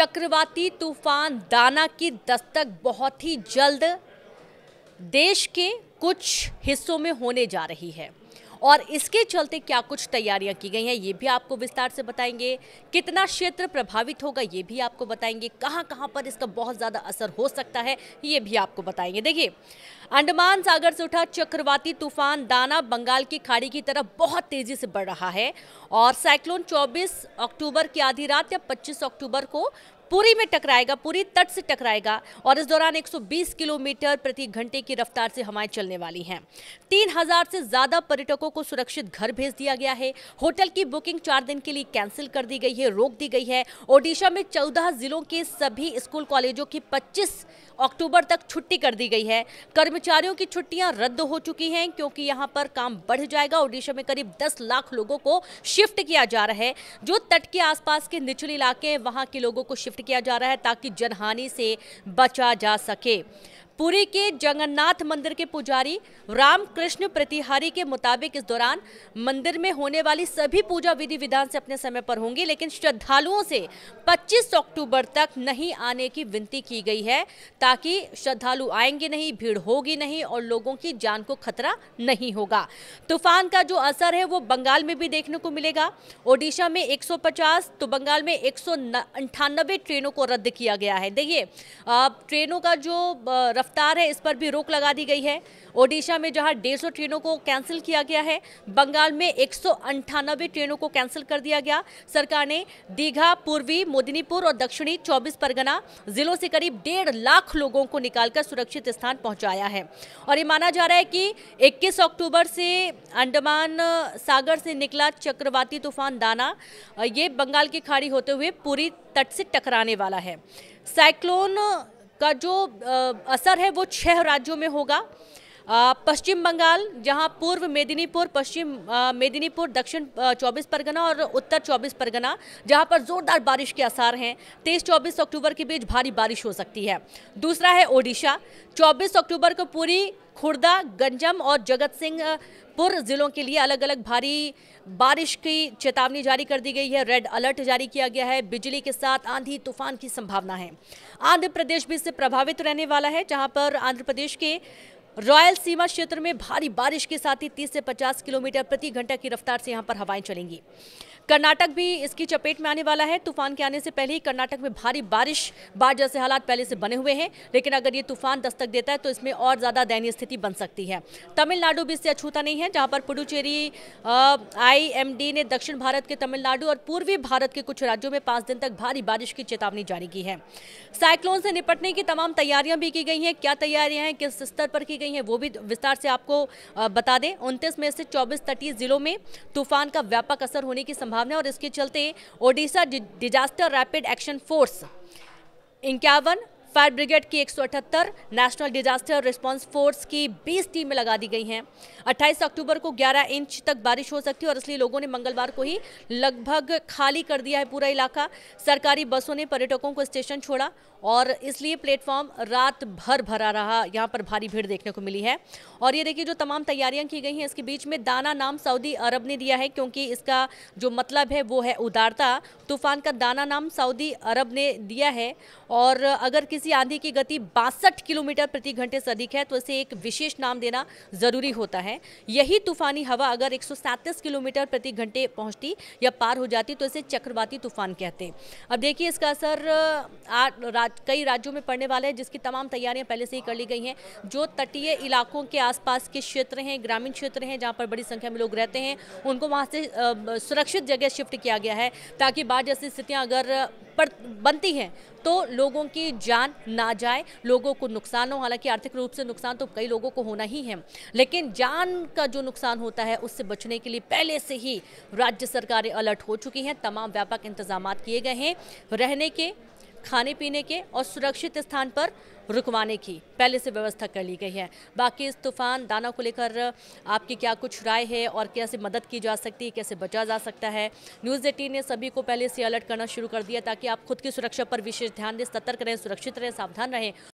चक्रवाती तूफान दाना की दस्तक बहुत ही जल्द देश के कुछ हिस्सों में होने जा रही है और इसके चलते क्या कुछ तैयारियां की गई हैं ये भी आपको विस्तार से बताएंगे कितना क्षेत्र प्रभावित होगा ये भी आपको बताएंगे कहाँ कहाँ पर इसका बहुत ज़्यादा असर हो सकता है ये भी आपको बताएंगे देखिए अंडमान सागर से उठा चक्रवाती तूफान दाना बंगाल की खाड़ी की तरफ बहुत तेजी से बढ़ रहा है और साइक्लोन 24 अक्टूबर की आधी रात या 25 अक्टूबर को पुरी में टकराएगा पुरी तट से टकराएगा और इस दौरान 120 किलोमीटर प्रति घंटे की रफ्तार से हवाएं चलने वाली हैं तीन हजार से ज़्यादा पर्यटकों को सुरक्षित घर भेज दिया गया है होटल की बुकिंग चार दिन के लिए कैंसिल कर दी गई है रोक दी गई है ओडिशा में चौदह जिलों के सभी स्कूल कॉलेजों की पच्चीस अक्टूबर तक छुट्टी कर दी गई है कर्मचारियों की छुट्टियां रद्द हो चुकी हैं क्योंकि यहां पर काम बढ़ जाएगा ओडिशा में करीब 10 लाख लोगों को शिफ्ट किया जा रहा है जो तट के आसपास के निचले इलाके हैं वहां के लोगों को शिफ्ट किया जा रहा है ताकि जनहानि से बचा जा सके पुरी के जगन्नाथ मंदिर के पुजारी रामकृष्ण प्रतिहारी के मुताबिक इस दौरान मंदिर में होने वाली सभी पूजा विधि विधान से अपने समय पर होंगी लेकिन श्रद्धालुओं से 25 अक्टूबर तक नहीं आने की विनती की गई है ताकि श्रद्धालु आएंगे नहीं भीड़ होगी नहीं और लोगों की जान को खतरा नहीं होगा तूफान का जो असर है वो बंगाल में भी देखने को मिलेगा ओडिशा में एक तो बंगाल में एक ट्रेनों को रद्द किया गया है देखिए ट्रेनों का जो रफ रफ्तार है इस पर भी रोक लगा दी गई है ओडिशा में जहां डेढ़ ट्रेनों को कैंसिल किया गया है बंगाल में एक ट्रेनों को कैंसिल कर दिया गया सरकार ने दीघा पूर्वी मोदिनीपुर और दक्षिणी चौबीस परगना जिलों से करीब डेढ़ लाख लोगों को निकालकर सुरक्षित स्थान पहुंचाया है और ये माना जा रहा है कि 21 अक्टूबर से अंडमान सागर से निकला चक्रवाती तूफान दाना ये बंगाल की खाड़ी होते हुए पूरी तट से टकराने वाला है साइक्लोन का जो असर है वो छह राज्यों में होगा पश्चिम बंगाल जहां पूर्व मेदिनीपुर पश्चिम मेदिनीपुर दक्षिण 24 परगना और उत्तर 24 परगना जहां पर जोरदार बारिश के आसार हैं तेईस चौबीस अक्टूबर के बीच भारी बारिश हो सकती है दूसरा है ओडिशा चौबीस अक्टूबर को पूरी खुर्दा गंजम और जगत सिंहपुर जिलों के लिए अलग अलग भारी बारिश की चेतावनी जारी कर दी गई है रेड अलर्ट जारी किया गया है बिजली के साथ आंधी तूफान की संभावना है आंध्र प्रदेश भी इससे प्रभावित रहने वाला है जहां पर आंध्र प्रदेश के रॉयल सीमा क्षेत्र में भारी बारिश के साथ ही 30 से 50 किलोमीटर प्रति घंटा की रफ्तार से यहाँ पर हवाएं चलेंगी कर्नाटक भी इसकी चपेट में आने वाला है तूफान के आने से पहले ही कर्नाटक में भारी बारिश बाढ़ जैसे हालात पहले से बने हुए हैं लेकिन अगर ये तूफान दस्तक देता है तो इसमें और ज़्यादा दयनीय स्थिति बन सकती है तमिलनाडु भी इससे अछूता नहीं है जहाँ पर पुडुचेरी आईएमडी ने दक्षिण भारत के तमिलनाडु और पूर्वी भारत के कुछ राज्यों में पाँच दिन तक भारी बारिश की चेतावनी जारी की है साइक्लोन से निपटने की तमाम तैयारियां भी की गई हैं क्या तैयारियां हैं किस स्तर पर की गई हैं वो भी विस्तार से आपको बता दें उनतीस में से चौबीस तटीय जिलों में तूफान का व्यापक असर होने की संभावना संभावना और इसके चलते Odisha disaster rapid action force इक्यावन फायर ब्रिगेड की 178 नेशनल डिजास्टर रिस्पांस फोर्स की 20 टीमें लगा दी गई हैं 28 अक्टूबर को 11 इंच तक बारिश हो सकती है और इसलिए लोगों ने मंगलवार को ही लगभग खाली कर दिया है पूरा इलाका सरकारी बसों ने पर्यटकों को स्टेशन छोड़ा और इसलिए प्लेटफॉर्म रात भर भरा रहा यहाँ पर भारी भीड़ देखने को मिली है और ये देखिए जो तमाम तैयारियां की गई हैं इसके बीच में दाना नाम सऊदी अरब ने दिया है क्योंकि इसका जो मतलब है वो है उदारता तूफान का दाना नाम सऊदी अरब ने दिया है और अगर किसी सी आंधी की गति बासठ किलोमीटर प्रति घंटे से अधिक है तो इसे एक विशेष नाम देना ज़रूरी होता है यही तूफानी हवा अगर एक किलोमीटर प्रति घंटे पहुंचती या पार हो जाती तो इसे चक्रवाती तूफान कहते हैं अब देखिए इसका असर राज, कई राज्यों में पड़ने वाला है जिसकी तमाम तैयारियां पहले से ही कर ली गई हैं जो तटीय इलाकों के आसपास के क्षेत्र हैं ग्रामीण क्षेत्र हैं जहाँ पर बड़ी संख्या में लोग रहते हैं उनको वहाँ से सुरक्षित जगह शिफ्ट किया गया है ताकि बाढ़ जैसी स्थितियाँ अगर बनती हैं तो लोगों की जान ना जाए लोगों को नुकसान हो हालांकि आर्थिक रूप से नुकसान तो कई लोगों को होना ही है लेकिन जान का जो नुकसान होता है उससे बचने के लिए पहले से ही राज्य सरकारें अलर्ट हो चुकी हैं तमाम व्यापक इंतजाम किए गए हैं रहने के खाने पीने के और सुरक्षित स्थान पर रुकवाने की पहले से व्यवस्था कर ली गई है बाकी इस तूफान दाना को लेकर आपकी क्या कुछ राय है और कैसे मदद की जा सकती है कैसे बचा जा सकता है न्यूज़ एटीन ने सभी को पहले से अलर्ट करना शुरू कर दिया ताकि आप खुद की सुरक्षा पर विशेष ध्यान दें सतर्क रहें सुरक्षित रहें सावधान रहें